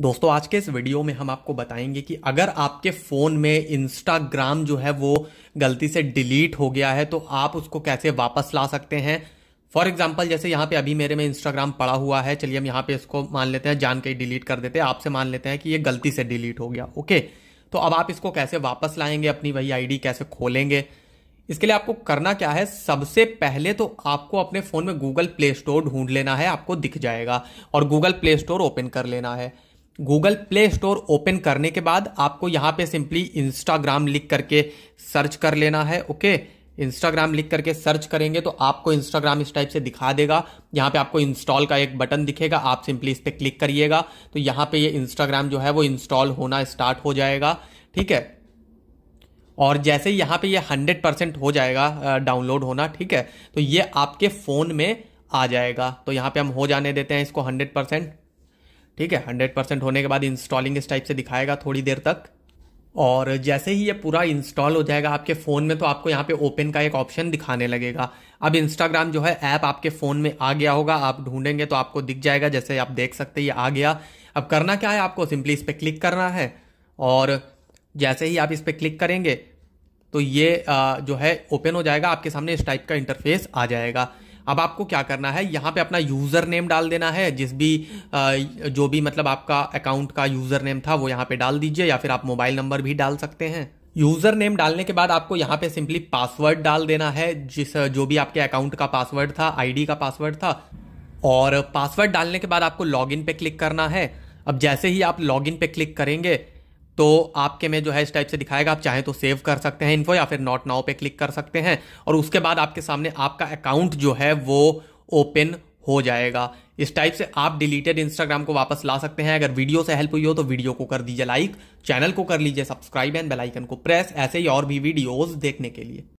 दोस्तों आज के इस वीडियो में हम आपको बताएंगे कि अगर आपके फ़ोन में इंस्टाग्राम जो है वो गलती से डिलीट हो गया है तो आप उसको कैसे वापस ला सकते हैं फॉर एग्जाम्पल जैसे यहाँ पे अभी मेरे में इंस्टाग्राम पड़ा हुआ है चलिए हम यहाँ पे इसको मान लेते हैं जान के डिलीट कर देते हैं आपसे मान लेते हैं कि ये गलती से डिलीट हो गया ओके तो अब आप इसको कैसे वापस लाएंगे अपनी वही आई कैसे खोलेंगे इसके लिए आपको करना क्या है सबसे पहले तो आपको अपने फ़ोन में गूगल प्ले स्टोर ढूंढ लेना है आपको दिख जाएगा और गूगल प्ले स्टोर ओपन कर लेना है गूगल प्ले स्टोर ओपन करने के बाद आपको यहाँ पे सिंपली इंस्टाग्राम लिख करके सर्च कर लेना है ओके इंस्टाग्राम लिख करके सर्च करेंगे तो आपको इंस्टाग्राम इस टाइप से दिखा देगा यहाँ पे आपको इंस्टॉल का एक बटन दिखेगा आप सिंपली इस पर क्लिक करिएगा तो यहाँ पे ये इंस्टाग्राम जो है वो इंस्टॉल होना स्टार्ट हो जाएगा ठीक है और जैसे ही यहाँ पे ये हंड्रेड परसेंट हो जाएगा डाउनलोड होना ठीक है तो ये आपके फ़ोन में आ जाएगा तो यहाँ पे हम हो जाने देते हैं इसको हंड्रेड परसेंट ठीक है हंड्रेड परसेंट होने के बाद इंस्टॉलिंग इस टाइप से दिखाएगा थोड़ी देर तक और जैसे ही ये पूरा इंस्टॉल हो जाएगा आपके फ़ोन में तो आपको यहाँ पे ओपन का एक ऑप्शन दिखाने लगेगा अब इंस्टाग्राम जो है ऐप आपके फ़ोन में आ गया होगा आप ढूंढेंगे तो आपको दिख जाएगा जैसे आप देख सकते ये आ गया अब करना क्या है आपको सिंपली इस पर क्लिक करना है और जैसे ही आप इस पर क्लिक करेंगे तो ये जो है ओपन हो जाएगा आपके सामने इस टाइप का इंटरफेस आ जाएगा अब आपको क्या करना है यहाँ पे अपना यूज़र नेम डाल देना है जिस भी जो भी मतलब आपका अकाउंट का यूज़र नेम था वो यहाँ पे डाल दीजिए या फिर आप मोबाइल नंबर भी डाल सकते हैं यूज़र नेम डालने के बाद आपको यहाँ पे सिंपली पासवर्ड डाल देना है जिस जो भी आपके अकाउंट का पासवर्ड था आईडी का पासवर्ड था और पासवर्ड डालने के बाद आपको लॉगिन पे क्लिक करना है अब जैसे ही आप लॉगिन पे क्लिक करेंगे तो आपके में जो है इस टाइप से दिखाएगा आप चाहे तो सेव कर सकते हैं इनको या फिर नॉट नाउ पे क्लिक कर सकते हैं और उसके बाद आपके सामने आपका अकाउंट जो है वो ओपन हो जाएगा इस टाइप से आप डिलीटेड इंस्टाग्राम को वापस ला सकते हैं अगर वीडियो से हेल्प हुई हो तो वीडियो को कर दीजिए लाइक चैनल को कर लीजिए सब्सक्राइब एंड बेलाइकन को प्रेस ऐसे ही और भी वीडियोज देखने के लिए